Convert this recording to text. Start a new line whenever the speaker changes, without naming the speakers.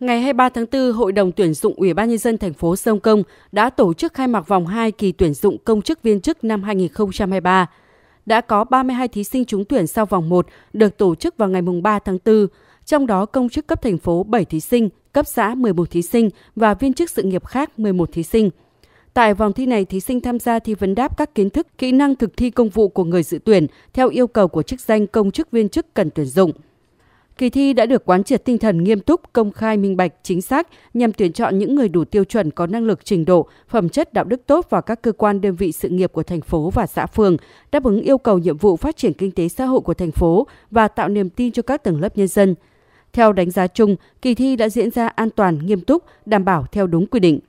Ngày 23 tháng 4, Hội đồng tuyển dụng Ủy ban nhân dân thành phố Sông Công đã tổ chức khai mạc vòng 2 kỳ tuyển dụng công chức viên chức năm 2023. Đã có 32 thí sinh trúng tuyển sau vòng 1 được tổ chức vào ngày mùng 3 tháng 4, trong đó công chức cấp thành phố 7 thí sinh, cấp xã 11 thí sinh và viên chức sự nghiệp khác 11 thí sinh. Tại vòng thi này, thí sinh tham gia thi vấn đáp các kiến thức, kỹ năng thực thi công vụ của người dự tuyển theo yêu cầu của chức danh công chức viên chức cần tuyển dụng. Kỳ thi đã được quán triệt tinh thần nghiêm túc, công khai, minh bạch, chính xác nhằm tuyển chọn những người đủ tiêu chuẩn có năng lực trình độ, phẩm chất đạo đức tốt vào các cơ quan đơn vị sự nghiệp của thành phố và xã phường, đáp ứng yêu cầu nhiệm vụ phát triển kinh tế xã hội của thành phố và tạo niềm tin cho các tầng lớp nhân dân. Theo đánh giá chung, kỳ thi đã diễn ra an toàn, nghiêm túc, đảm bảo theo đúng quy định.